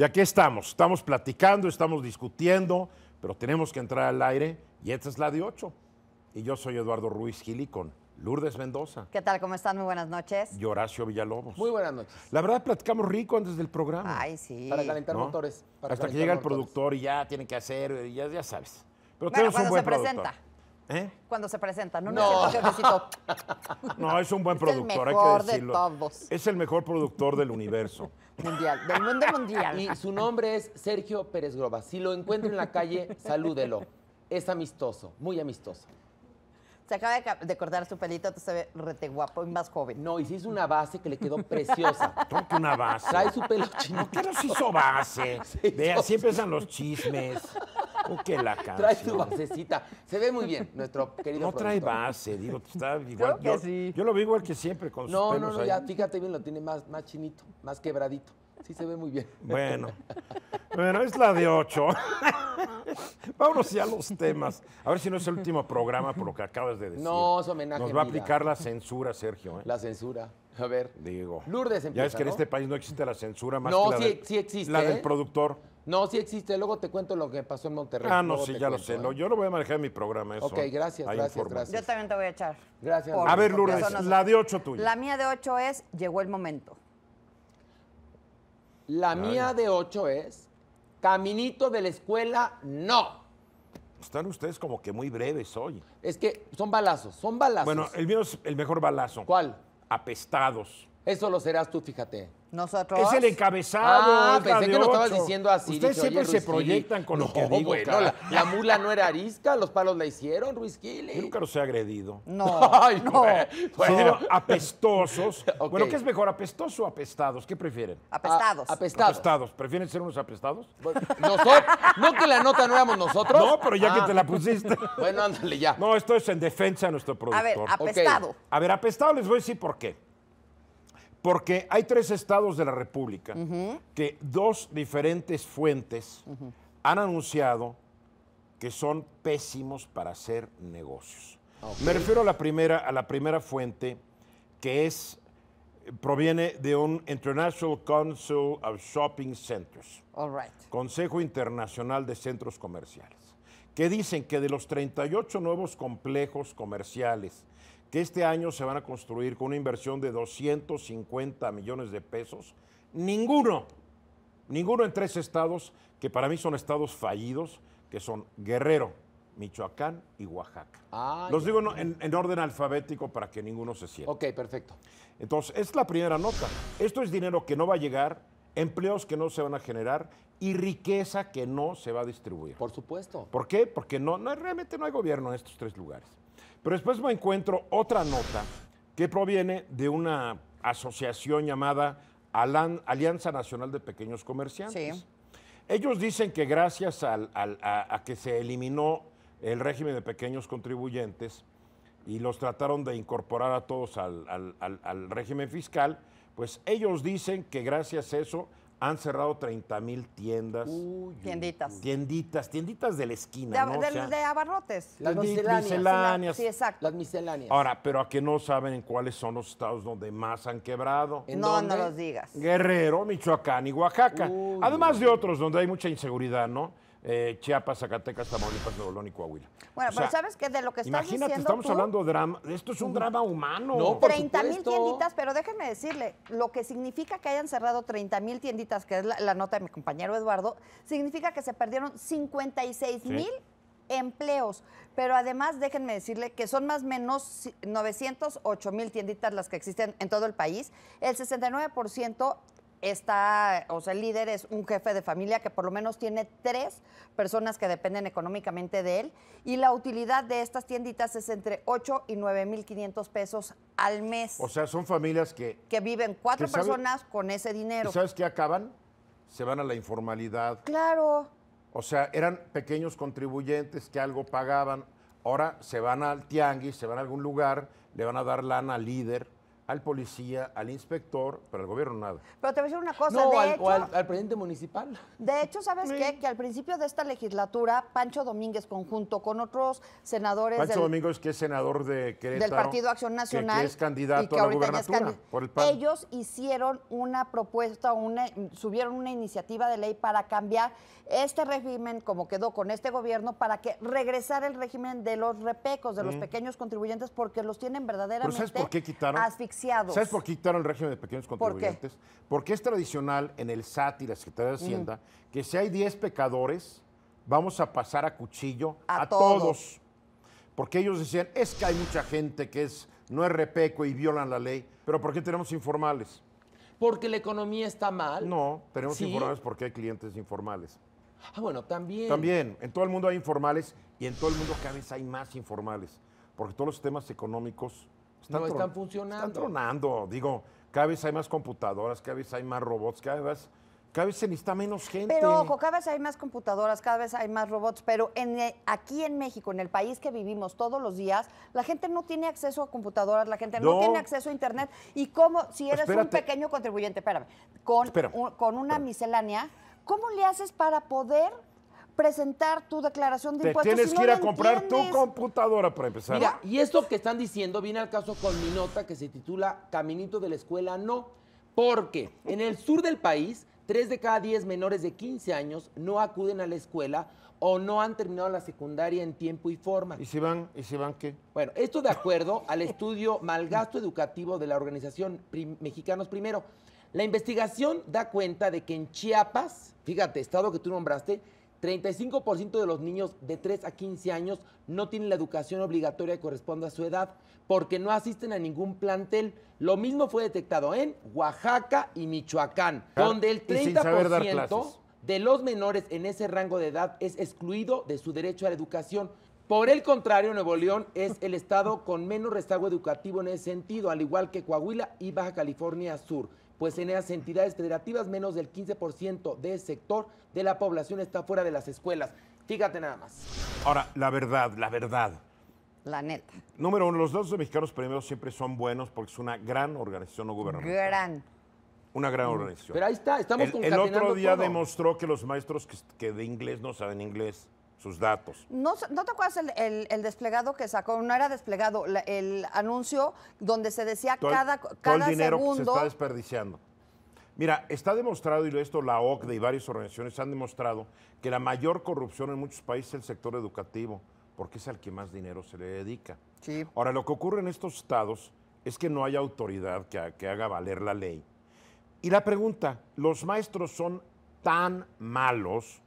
Y aquí estamos, estamos platicando, estamos discutiendo, pero tenemos que entrar al aire y esta es la de 8. Y yo soy Eduardo Ruiz Gilicón. Lourdes Mendoza. ¿Qué tal? ¿Cómo están? Muy buenas noches. Y Horacio Villalobos. Muy buenas noches. La verdad, platicamos rico antes del programa. Ay, sí. Para calentar motores. Hasta que llega el productor y ya tiene que hacer, ya, sabes. Pero tiene cuando un buen se presenta. ¿Eh? Cuando se presenta, no, no. no es un buen productor, es el mejor hay que decirlo. Es el mejor productor del universo. Mundial, del mundo mundial. Y su nombre es Sergio Pérez Groba. Si lo encuentro en la calle, salúdelo. Es amistoso, muy amistoso. Se acaba de, cortar su pelito, te se ve rete guapo y más joven. No, y se hizo una base que le quedó preciosa. ¿Tú una base? Trae su pelo chino. ¿Qué nos hizo base? Vea, siempre los chismes. ¿O oh, qué la canción? Trae su basecita. Se ve muy bien, nuestro querido No trae base, digo, pues, está igual. yo, lo veo igual que siempre con no, sus pelos No, no, no, ya fíjate bien, lo tiene más, más chinito, más quebradito. Sí se ve muy bien. Bueno, bueno, es la de ocho. Vámonos ya a los temas. A ver si no es el último programa por lo que acabas de decir. No, es homenaje. Nos va a aplicar la censura, Sergio. ¿eh? La censura. A ver. Digo. Lourdes empieza, Ya es que en este país no existe la censura más no, que la, sí, sí existe, la del ¿eh? productor. No, sí existe. Luego te cuento lo que pasó en Monterrey. Ah, no, sí, ya lo sé. ¿eh? Yo lo voy a manejar en mi programa. Eso. Ok, gracias, gracias, gracias. Yo también te voy a echar. Gracias. a ver, Lourdes, la de 8 tuya. La mía de 8 es Llegó el momento. La mía de 8 es Caminito de la escuela, no. Están ustedes como que muy breves hoy. Es que son balazos, son balazos. Bueno, el mío es el mejor balazo. ¿Cuál? Apestados. Eso lo serás tú, fíjate. ¿Nosotros? Es el encabezado. Ah, pensé que lo estabas diciendo así. Ustedes siempre se proyectan con lo que digo, bueno, la, mula no era arisca, los palos la hicieron, Ruiz Kili. Yo nunca los he agredido. No, Ay, no. apestosos. Bueno, ¿qué es mejor, apestoso o apestados? ¿Qué prefieren? Apestados. apestados. ¿Prefieren ser unos apestados? Pues, no que la nota no éramos nosotros. No, pero ya que ah. te la pusiste. bueno, ándale ya. No, esto es en defensa de nuestro productor. A ver, apestado. A ver, apestado les voy a decir por qué. Porque hay tres estados de la República que dos diferentes fuentes han anunciado que son pésimos para hacer negocios. Me refiero a la primera, a la primera fuente que es proviene de un International Council of Shopping Centers, All right. Consejo Internacional de Centros Comerciales, que dicen que de los 38 nuevos complejos comerciales que este año se van a construir con una inversión de 250 millones de pesos. Ninguno, ninguno en tres estados que para mí son estados fallidos, que son Guerrero, Michoacán y Oaxaca. Ah, Los digo en, orden alfabético para que ninguno se sienta. Ok, perfecto. Entonces, es la primera nota. Esto es dinero que no va a llegar, empleos que no se van a generar y riqueza que no se va a distribuir. Por supuesto. ¿Por qué? Porque no realmente no hay gobierno en estos tres lugares. Pero después me encuentro otra nota que proviene de una asociación llamada Alianza Nacional de Pequeños Comerciantes. Ellos dicen que gracias a, que se eliminó el régimen de pequeños contribuyentes y los trataron de incorporar a todos al régimen fiscal, pues ellos dicen que gracias a eso han cerrado 30 mil tiendas. tienditas. Tienditas, tienditas de la esquina. De, ¿no? de, abarrotes. Las misceláneas. Sí, exacto. Las misceláneas. Ahora, pero a que no saben en cuáles son los estados donde más han quebrado. no, no los digas. Guerrero, Michoacán y Oaxaca. Además de otros donde hay mucha inseguridad, ¿no? Eh, Chiapas, Zacatecas, Tamaulipas, Nuevo León y Coahuila. Bueno, pero sabes qué? de lo que estás imagínate, estamos hablando de drama. Esto es un mm. drama humano. No, 30 mil tienditas, pero déjenme decirle, lo que significa que hayan cerrado 30 mil tienditas, que es la, nota de mi compañero Eduardo, significa que se perdieron 56 mil empleos. Pero además, déjenme decirle que son más o menos 908 mil tienditas las que existen en todo el país. El 69% está, o sea, el líder es un jefe de familia que por lo menos tiene tres personas que dependen económicamente de él y la utilidad de estas tienditas es entre 8 y mil 9 500 pesos al mes. O sea, son familias que... Que viven cuatro personas con ese dinero. ¿y ¿Sabes qué acaban? Se van a la informalidad. Claro. O sea, eran pequeños contribuyentes que algo pagaban, ahora se van al tianguis, se van a algún lugar, le van a dar lana al líder al policía, al inspector, pero al gobierno nada. Pero te voy a decir una cosa, de hecho, o al, presidente municipal. De hecho, ¿sabes qué? Que al principio de esta legislatura, Pancho Domínguez, conjunto con otros senadores... Pancho Domínguez, que es senador de Querétaro, Del Partido Acción Nacional. es candidato a la gubernatura por el PAN. Ellos hicieron una propuesta, subieron una iniciativa de ley para cambiar este régimen, como quedó con este gobierno, para que regresara el régimen de los repecos, de los mm. pequeños contribuyentes, porque los tienen verdaderamente sabes por quitaron? ¿Sabes por qué quitaron el régimen de pequeños contribuyentes? Porque es tradicional en el SAT y la Secretaría de Hacienda que si hay 10 pecadores, vamos a pasar a cuchillo a, todos. Porque ellos decían, es que hay mucha gente que es no es repeco y violan la ley. Pero ¿por qué tenemos informales? Porque la economía está mal. No, tenemos informales porque hay clientes informales. Ah, bueno, también. También, en todo el mundo hay informales y en todo el mundo cada vez hay más informales, porque todos los temas económicos no están funcionando. Están tronando, digo, cada vez hay más computadoras, cada vez hay más robots, cada vez, cada vez se necesita menos gente. Pero ojo, cada vez hay más computadoras, cada vez hay más robots, pero en, eh, aquí en México, en el país que vivimos todos los días, la gente no tiene acceso a computadoras, la gente no, tiene acceso a internet. Y cómo, si eres un pequeño contribuyente, espérame, con, una miscelánea, ¿cómo le haces para poder presentar tu declaración de Te impuestos. Tienes que ir a comprar tu computadora para empezar. Mira, y esto que están diciendo viene al caso con mi nota que se titula Caminito de la Escuela No, porque en el sur del país, tres de cada diez menores de 15 años no acuden a la escuela o no han terminado la secundaria en tiempo y forma. ¿Y si van, y si van qué? Bueno, esto de acuerdo al estudio Malgasto Educativo de la organización Mexicanos Primero. La investigación da cuenta de que en Chiapas, fíjate, estado que tú nombraste, 35% de los niños de 3 a 15 años no tienen la educación obligatoria que corresponde a su edad porque no asisten a ningún plantel. Lo mismo fue detectado en Oaxaca y Michoacán, ah, donde el 30% de los menores en ese rango de edad es excluido de su derecho a la educación. Por el contrario, Nuevo León es el estado con menos rezago educativo en ese sentido, al igual que Coahuila y Baja California Sur pues en esas entidades federativas menos del 15% del sector de la población está fuera de las escuelas. Fíjate nada más. Ahora, la verdad, la verdad. La neta. Número uno, los datos de Mexicanos Primero siempre son buenos porque es una gran organización no gubernamental. Gran. Una gran organización. Pero ahí está, estamos el, El otro día demostró que los maestros que de inglés no saben inglés sus datos. ¿No, te acuerdas el, desplegado que sacó? No era desplegado, el anuncio donde se decía cada, cada todo el dinero segundo... se está desperdiciando. Mira, está demostrado, y esto la OCDE y varias organizaciones han demostrado, que la mayor corrupción en muchos países es el sector educativo, porque es al que más dinero se le dedica. Ahora, lo que ocurre en estos estados es que no hay autoridad que, que haga valer la ley. Y la pregunta, ¿los maestros son tan malos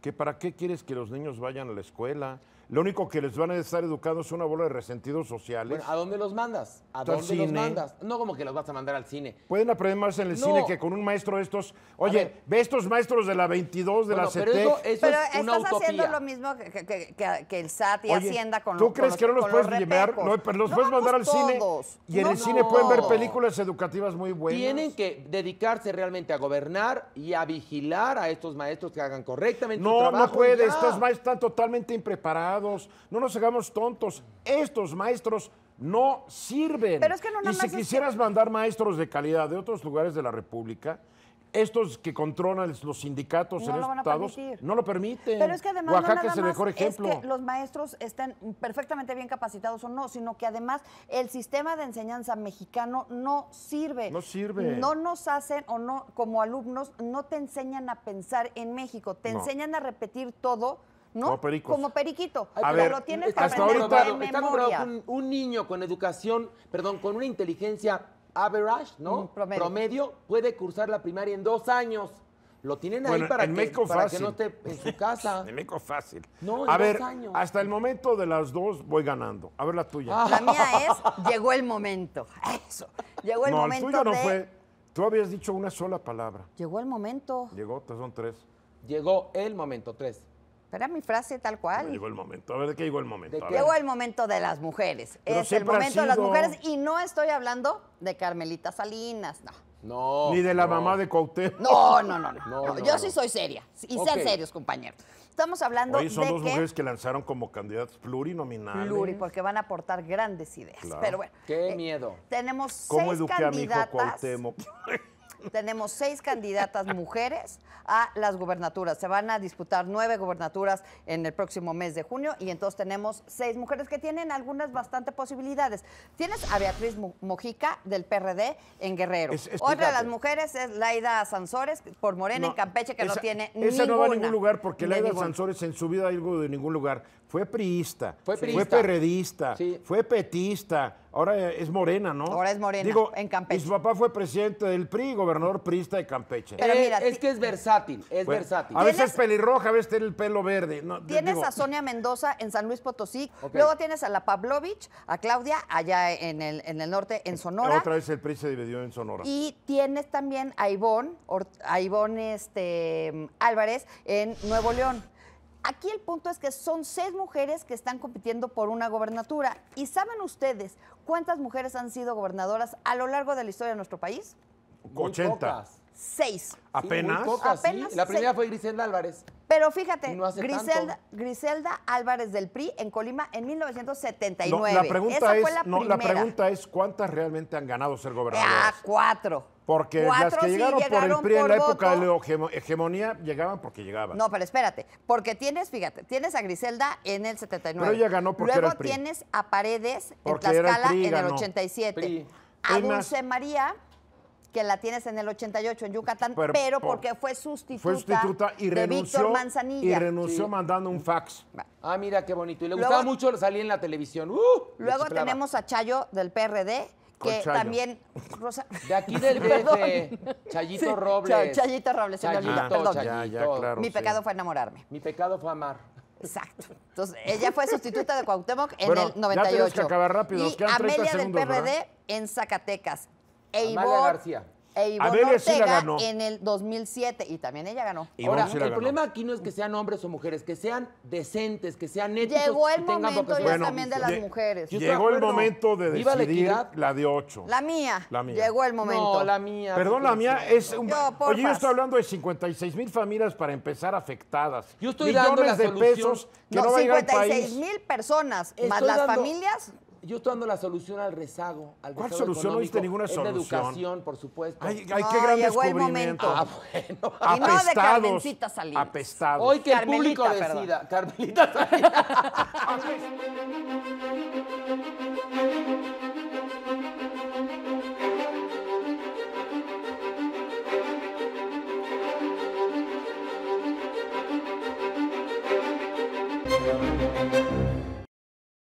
que para qué quieres que los niños vayan a la escuela, lo único que les van a estar educados es una bola de resentidos sociales. ¿A dónde los mandas? ¿A dónde cine? los mandas? No como que los vas a mandar al cine. Pueden aprender más en el cine que con un maestro de estos. Oye, ve estos maestros de la 22, de la CT. Pero, e. eso, es una utopía. haciendo lo mismo que, el SAT y Hacienda con los ¿Tú crees que no los puedes llevar? No, los puedes mandar al cine. Y en el cine pueden ver películas educativas muy buenas. Tienen que dedicarse realmente a gobernar y a vigilar a estos maestros que hagan correctamente su trabajo. No, no puede. Estos maestros están totalmente impreparados no nos hagamos tontos. Estos maestros no sirven. y si quisieras mandar maestros de calidad de otros lugares de la República, estos que controlan los sindicatos no en los estados no lo permiten. Oaxaca es el mejor ejemplo. que los maestros estén perfectamente bien capacitados o no, sino que además el sistema de enseñanza mexicano no sirve. No sirve. No nos hacen o no como alumnos no te enseñan a pensar en México, te enseñan a repetir todo ¿no? Como Como periquito. a pero ver, lo hasta Un, niño con educación, perdón, con una inteligencia average, ¿no? Mm, promedio. puede cursar la primaria en dos años. Lo tienen ahí para, que, no esté en su casa. fácil. No, hasta el momento de las dos voy ganando. A ver la tuya. Ah. La mía es, llegó el momento. Eso. Llegó el momento. No, el tuyo no fue. Tú habías dicho una sola palabra. Llegó el momento. Llegó, son tres. Llegó el momento, tres. Espera, mi frase tal cual. llegó el momento. A ver, ¿de qué llegó el momento? Llegó el momento de las mujeres. es el momento de las mujeres y no estoy hablando de Carmelita Salinas, no. No. Ni de la mamá de Cuauhtémoc. No, no, no. yo sí soy seria. Y sean serios, compañeros. Estamos hablando y son dos mujeres que lanzaron como candidatas plurinominales. Plurinominales porque van a aportar grandes ideas. Pero bueno. Qué eh, miedo. tenemos ¿Cómo seis eduqué A mi hijo Cuauhtémoc? tenemos seis candidatas mujeres a las gubernaturas. Se van a disputar nueve gubernaturas en el próximo mes de junio y entonces tenemos seis mujeres que tienen algunas bastante posibilidades. Tienes a Beatriz Mojica del PRD en Guerrero. Otra de las mujeres es Laida Sansores por Morena en Campeche que no tiene ninguna. Esa no va a ningún lugar porque Laida Sansores en su vida ha ido de ningún lugar. Fue priista, fue, perredista, fue petista, ahora es morena, ¿no? Ahora es morena, en Campeche. Y su papá fue presidente del PRI, gobernador priista de Campeche. Pero eh, es que es versátil, es versátil. A veces es pelirroja, a veces tiene el pelo verde. tienes a Sonia Mendoza en San Luis Potosí, luego tienes a la Pavlovich, a Claudia, allá en el, en el norte, en Sonora. Otra vez el PRI se dividió en Sonora. Y tienes también a Ivonne, este, Álvarez en Nuevo León. Aquí el punto es que son seis mujeres que están compitiendo por una gobernatura. ¿Y saben ustedes cuántas mujeres han sido gobernadoras a lo largo de la historia de nuestro país? 80 seis. ¿Apenas? La primera fue Griselda Álvarez. Pero fíjate, Griselda, Griselda, Álvarez del PRI en Colima en 1979. la pregunta es, cuántas realmente han ganado ser gobernadoras. Ah, cuatro. Porque las que llegaron, por el PRI en la época de la hegemonía llegaban porque llegaban. No, pero espérate, porque tienes, fíjate, tienes a Griselda en el 79. Pero ella ganó porque Luego tienes a Paredes en Tlaxcala en el 87. A Dulce María que la tienes en el 88 en Yucatán, pero, porque fue sustituta, fue sustituta y de renunció, Víctor Manzanilla. Y renunció mandando un fax. Ah, mira qué bonito. Y le gustaba mucho salir en la televisión. Uh, luego tenemos a Chayo del PRD, que también Rosa... de aquí del PRD Chayito Robles Chayito Robles señorita. perdón mi pecado fue enamorarme mi pecado fue amar exacto entonces ella fue sustituta de Cuauhtémoc en el 98 ya que acabar rápido, y Amelia del PRD en Zacatecas e García. E Ortega ganó. en el 2007 y también ella ganó. Ahora, el problema aquí no es que sean hombres o mujeres, que sean decentes, que sean éticos. Llegó el momento ya también de las mujeres. Llegó el momento de la decidir la de ocho. La mía. La mía. Llegó el momento. No, la mía. Perdón, la mía es un... Oye, yo estoy hablando de 56 mil familias para empezar afectadas. Yo estoy Millones dando la de solución. pesos que no, 56 mil personas, más las familias, yo estoy dando la solución al rezago. Al ¿Cuál solución? No viste ninguna solución. Es de educación, por supuesto. Ay, qué no, gran llegó descubrimiento. El momento. Ah, bueno. Apestados. Y no de Carmencita Salinas. Apestados. Hoy que Carmelita, el público decida. Carmelita Salinas.